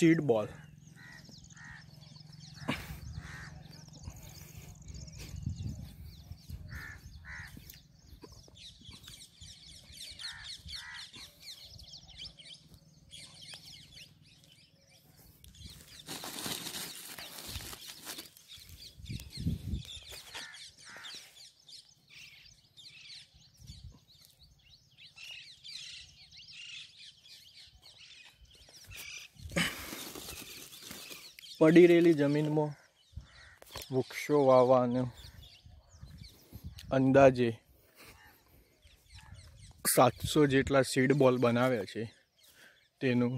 seed ball પડી રહેલી જમીનમાં વૃક્ષો વાવવાનો અંદાજે સાતસો જેટલા સીડ બોલ બનાવ્યા છે તેનું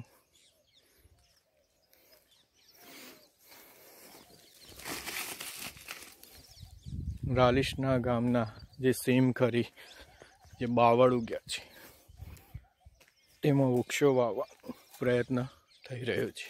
રાલિશના ગામના જે સેમ ખરી જે બાવળ ઉગ્યા છે તેમાં વૃક્ષો વાવવાનો પ્રયત્ન થઈ રહ્યો છે